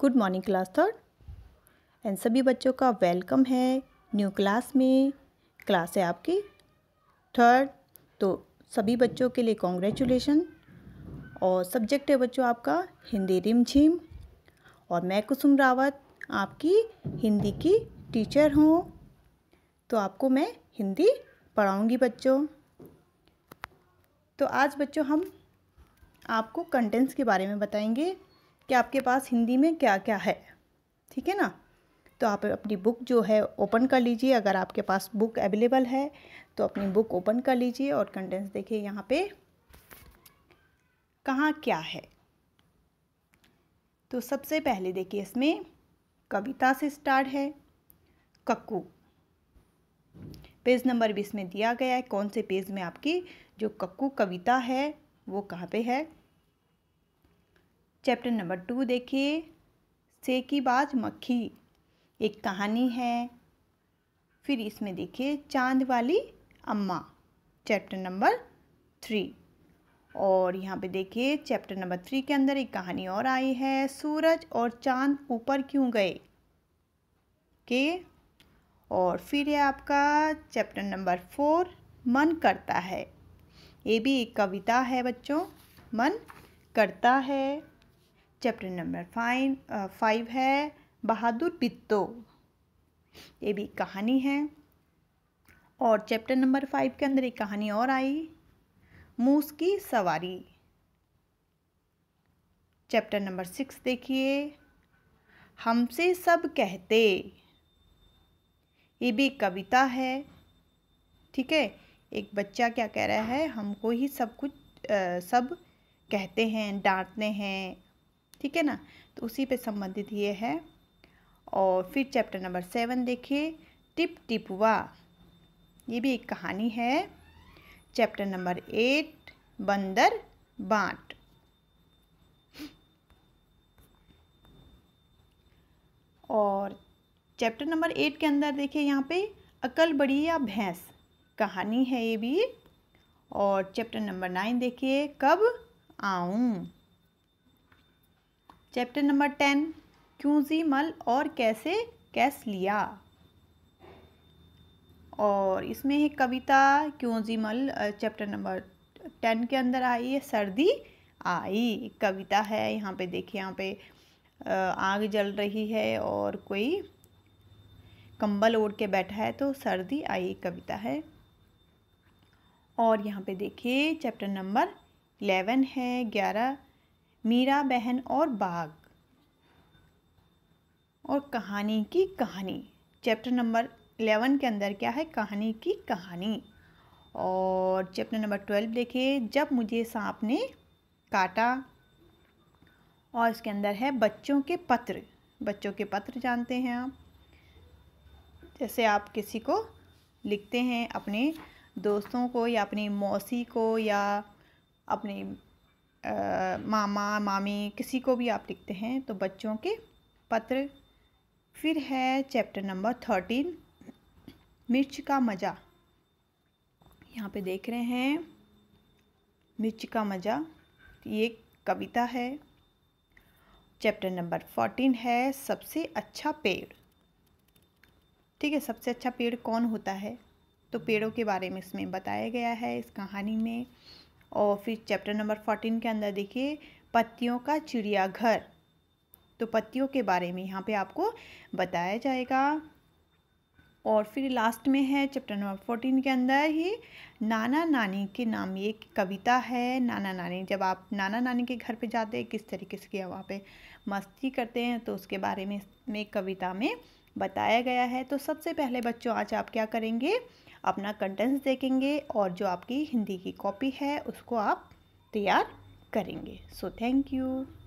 good morning class third and सभी बच्चों का वेलकम है न्यू क्लास में क्लास है आपकी थर्ड तो सभी बच्चों के लिए कॉन्ग्रेचुलेशन और सब्जेक्ट है बच्चों आपका हिंदी रिमझिम और मैं कुसुम रावत आपकी हिंदी की टीचर हूँ तो आपको मैं हिंदी पढ़ाऊँगी बच्चों तो आज बच्चों हम आपको कंटेंट्स के बारे में बताएंगे कि आपके पास हिंदी में क्या क्या है ठीक है ना तो आप अपनी बुक जो है ओपन कर लीजिए अगर आपके पास बुक अवेलेबल है तो अपनी बुक ओपन कर लीजिए और कंटेंट्स देखिए यहाँ पे कहाँ क्या है तो सबसे पहले देखिए इसमें कविता से स्टार्ट है कक्कू पेज नंबर बीस में दिया गया है कौन से पेज में आपकी जो कक्कू कविता है वो कहाँ पे है चैप्टर नंबर टू देखिए सेकीबाज मक्खी एक कहानी है फिर इसमें देखिए चांद वाली अम्मा चैप्टर नंबर थ्री और यहाँ पे देखिए चैप्टर नंबर थ्री के अंदर एक कहानी और आई है सूरज और चांद ऊपर क्यों गए के और फिर है आपका चैप्टर नंबर फोर मन करता है ये भी एक कविता है बच्चों मन करता है चैप्टर नंबर फाइन फाइव है बहादुर बित्तो ये भी कहानी है और चैप्टर नंबर फाइव के अंदर एक कहानी और आई मूस की सवारी चैप्टर नंबर सिक्स देखिए हमसे सब कहते ये भी कविता है ठीक है एक बच्चा क्या कह रहा है हमको ही सब कुछ आ, सब कहते हैं डांटते हैं ठीक है ना तो उसी पे संबंधित ये है और फिर चैप्टर नंबर सेवन देखिए टिप टिपुआ ये भी एक कहानी है चैप्टर नंबर एट बंदर बांट और चैप्टर नंबर एट के अंदर देखिए यहाँ पे अकल बड़ी या भैंस कहानी है ये भी और चैप्टर नंबर नाइन देखिए कब आऊँ चैप्टर नंबर टेन क्यों जी मल और कैसे कैस लिया और इसमें है कविता क्यों जी मल चैप्टर नंबर टेन के अंदर आई है सर्दी आई कविता है यहाँ पे देखिए यहाँ पे आग जल रही है और कोई कंबल ओढ़ के बैठा है तो सर्दी आई कविता है और यहाँ पे देखिए चैप्टर नंबर इलेवन है ग्यारह मीरा बहन और बाघ और कहानी की कहानी चैप्टर नंबर एलेवन के अंदर क्या है कहानी की कहानी और चैप्टर नंबर ट्वेल्व देखिए जब मुझे सांप ने काटा और इसके अंदर है बच्चों के पत्र बच्चों के पत्र जानते हैं आप जैसे आप किसी को लिखते हैं अपने दोस्तों को या अपनी मौसी को या अपने आ, मामा मामी किसी को भी आप लिखते हैं तो बच्चों के पत्र फिर है चैप्टर नंबर थर्टीन मिर्च का मज़ा यहाँ पे देख रहे हैं मिर्च का मज़ा ये कविता है चैप्टर नंबर फोर्टीन है सबसे अच्छा पेड़ ठीक है सबसे अच्छा पेड़ कौन होता है तो पेड़ों के बारे में इसमें बताया गया है इस कहानी में और फिर चैप्टर नंबर फोर्टीन के अंदर देखिए पत्तियों का चिड़ियाघर तो पत्तियों के बारे में यहाँ पे आपको बताया जाएगा और फिर लास्ट में है चैप्टर नंबर फोर्टीन के अंदर ही नाना नानी के नाम ये कविता है नाना नानी जब आप नाना नानी के घर पे जाते हैं किस तरीके से वहाँ पे मस्ती करते हैं तो उसके बारे में में कविता में बताया गया है तो सबसे पहले बच्चों आज आप क्या करेंगे अपना कंटेंट्स देखेंगे और जो आपकी हिंदी की कॉपी है उसको आप तैयार करेंगे सो थैंक यू